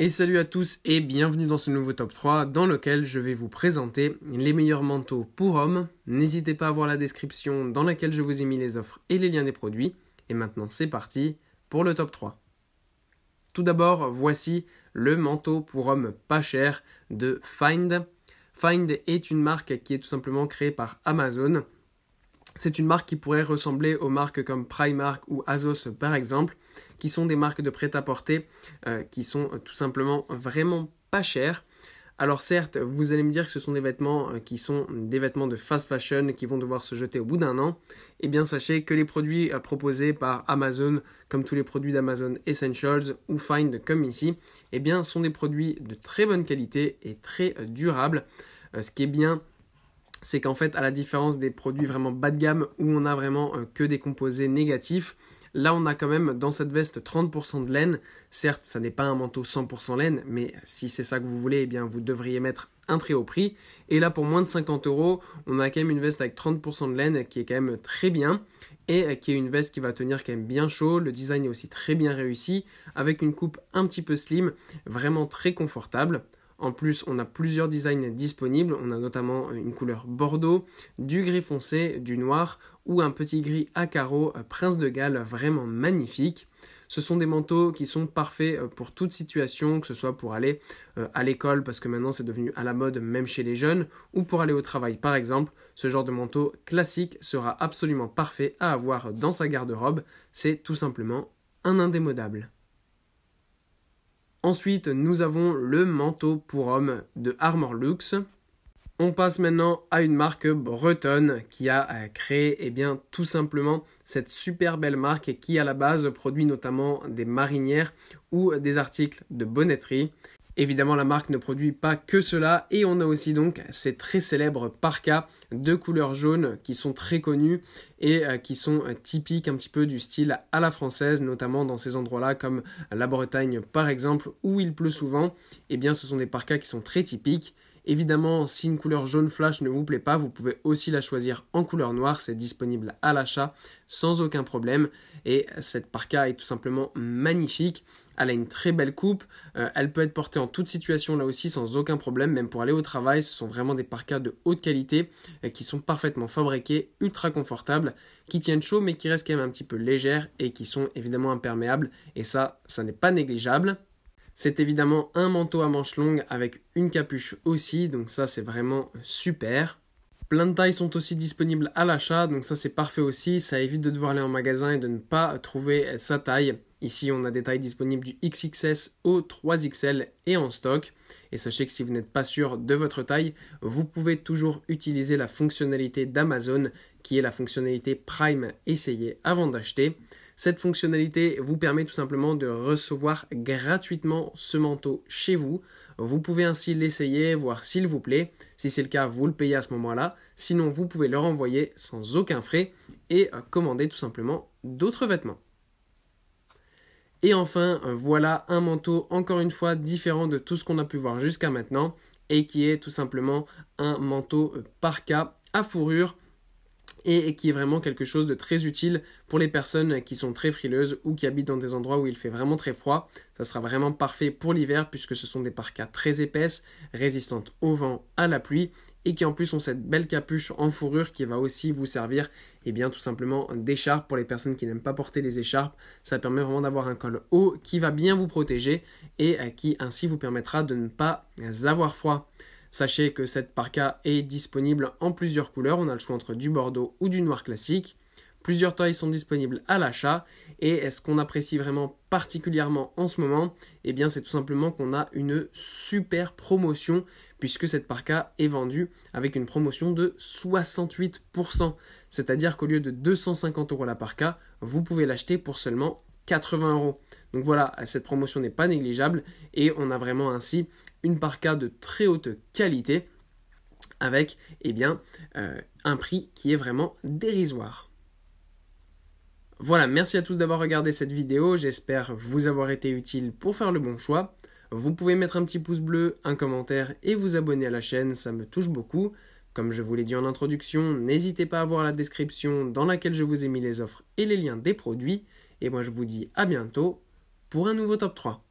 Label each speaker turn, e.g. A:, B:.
A: Et salut à tous et bienvenue dans ce nouveau top 3 dans lequel je vais vous présenter les meilleurs manteaux pour hommes. N'hésitez pas à voir la description dans laquelle je vous ai mis les offres et les liens des produits. Et maintenant c'est parti pour le top 3. Tout d'abord, voici le manteau pour hommes pas cher de Find. Find est une marque qui est tout simplement créée par Amazon c'est une marque qui pourrait ressembler aux marques comme Primark ou Azos par exemple, qui sont des marques de prêt-à-porter euh, qui sont euh, tout simplement vraiment pas chères. Alors certes, vous allez me dire que ce sont des vêtements euh, qui sont des vêtements de fast fashion qui vont devoir se jeter au bout d'un an. Eh bien sachez que les produits proposés par Amazon, comme tous les produits d'Amazon Essentials ou Find comme ici, eh bien sont des produits de très bonne qualité et très durables. Ce qui est bien c'est qu'en fait, à la différence des produits vraiment bas de gamme où on a vraiment euh, que des composés négatifs, là on a quand même dans cette veste 30% de laine. Certes, ça n'est pas un manteau 100% laine, mais si c'est ça que vous voulez, eh bien vous devriez mettre un très haut prix. Et là, pour moins de 50 euros, on a quand même une veste avec 30% de laine qui est quand même très bien et euh, qui est une veste qui va tenir quand même bien chaud. Le design est aussi très bien réussi avec une coupe un petit peu slim, vraiment très confortable. En plus, on a plusieurs designs disponibles. On a notamment euh, une couleur bordeaux, du gris foncé, du noir ou un petit gris à carreaux euh, prince de Galles vraiment magnifique. Ce sont des manteaux qui sont parfaits euh, pour toute situation, que ce soit pour aller à l'école, parce que maintenant c'est devenu à la mode même chez les jeunes, ou pour aller au travail par exemple. Ce genre de manteau classique sera absolument parfait à avoir dans sa garde-robe. C'est tout simplement un indémodable. Ensuite, nous avons le manteau pour homme de Armor Luxe. On passe maintenant à une marque bretonne qui a euh, créé eh bien, tout simplement cette super belle marque qui à la base produit notamment des marinières ou des articles de bonnetterie. Évidemment, la marque ne produit pas que cela et on a aussi donc ces très célèbres parkas de couleur jaune qui sont très connus et euh, qui sont euh, typiques un petit peu du style à la française, notamment dans ces endroits-là comme la Bretagne par exemple où il pleut souvent. Eh bien, ce sont des parkas qui sont très typiques Évidemment, si une couleur jaune flash ne vous plaît pas, vous pouvez aussi la choisir en couleur noire, c'est disponible à l'achat sans aucun problème. Et cette parka est tout simplement magnifique. Elle a une très belle coupe, euh, elle peut être portée en toute situation là aussi sans aucun problème, même pour aller au travail. Ce sont vraiment des parkas de haute qualité euh, qui sont parfaitement fabriqués, ultra confortables, qui tiennent chaud mais qui restent quand même un petit peu légères et qui sont évidemment imperméables. Et ça, ça n'est pas négligeable. C'est évidemment un manteau à manches longues avec une capuche aussi, donc ça c'est vraiment super. Plein de tailles sont aussi disponibles à l'achat, donc ça c'est parfait aussi, ça évite de devoir aller en magasin et de ne pas trouver sa taille. Ici on a des tailles disponibles du XXS au 3XL et en stock. Et sachez que si vous n'êtes pas sûr de votre taille, vous pouvez toujours utiliser la fonctionnalité d'Amazon qui est la fonctionnalité Prime Essayez avant d'acheter. Cette fonctionnalité vous permet tout simplement de recevoir gratuitement ce manteau chez vous. Vous pouvez ainsi l'essayer, voir s'il vous plaît. Si c'est le cas, vous le payez à ce moment-là. Sinon, vous pouvez le renvoyer sans aucun frais et euh, commander tout simplement d'autres vêtements. Et enfin, euh, voilà un manteau encore une fois différent de tout ce qu'on a pu voir jusqu'à maintenant et qui est tout simplement un manteau euh, par cas à fourrure et qui est vraiment quelque chose de très utile pour les personnes qui sont très frileuses ou qui habitent dans des endroits où il fait vraiment très froid. Ça sera vraiment parfait pour l'hiver puisque ce sont des parkas très épaisses, résistantes au vent, à la pluie et qui en plus ont cette belle capuche en fourrure qui va aussi vous servir et eh bien tout simplement d'écharpe pour les personnes qui n'aiment pas porter les écharpes. Ça permet vraiment d'avoir un col haut qui va bien vous protéger et euh, qui ainsi vous permettra de ne pas avoir froid. Sachez que cette parka est disponible en plusieurs couleurs, on a le choix entre du bordeaux ou du noir classique. Plusieurs tailles sont disponibles à l'achat et est ce qu'on apprécie vraiment particulièrement en ce moment Eh bien c'est tout simplement qu'on a une super promotion puisque cette parka est vendue avec une promotion de 68%. C'est-à-dire qu'au lieu de 250 euros la parka, vous pouvez l'acheter pour seulement 80 euros. Donc voilà, cette promotion n'est pas négligeable et on a vraiment ainsi une parka de très haute qualité avec eh bien, euh, un prix qui est vraiment dérisoire. Voilà, merci à tous d'avoir regardé cette vidéo, j'espère vous avoir été utile pour faire le bon choix. Vous pouvez mettre un petit pouce bleu, un commentaire et vous abonner à la chaîne, ça me touche beaucoup. Comme je vous l'ai dit en introduction, n'hésitez pas à voir la description dans laquelle je vous ai mis les offres et les liens des produits. Et moi, je vous dis à bientôt pour un nouveau top 3.